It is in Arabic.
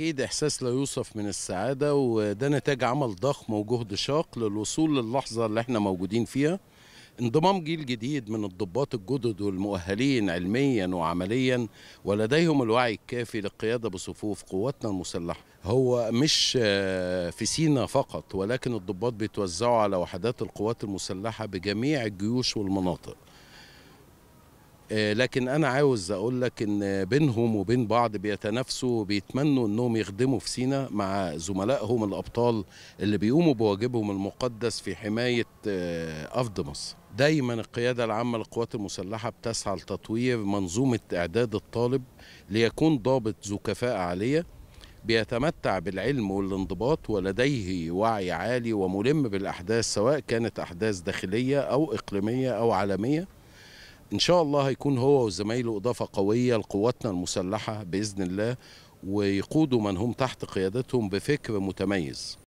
أكيد إحساس لا يوصف من السعادة وده نتاج عمل ضخم وجهد شاق للوصول للحظة اللي احنا موجودين فيها انضمام جيل جديد من الضباط الجدد والمؤهلين علميا وعمليا ولديهم الوعي الكافي للقيادة بصفوف قواتنا المسلحة هو مش آه، في سينا فقط ولكن الضباط بيتوزعوا على وحدات القوات المسلحة بجميع الجيوش والمناطق آه، لكن انا عاوز اقول لك ان بينهم وبين بعض بيتنافسوا وبيتمنوا انهم يخدموا في سينا مع زملائهم الابطال اللي بيقوموا بواجبهم المقدس في حمايه آه، ارض مصر دايما القياده العامه للقوات المسلحه بتسعى لتطوير منظومه اعداد الطالب ليكون ضابط ذو كفاءه عاليه بيتمتع بالعلم والانضباط ولديه وعي عالي وملم بالاحداث سواء كانت احداث داخليه او اقليميه او عالميه ان شاء الله هيكون هو وزمايله اضافه قويه لقواتنا المسلحه باذن الله ويقودوا من هم تحت قيادتهم بفكر متميز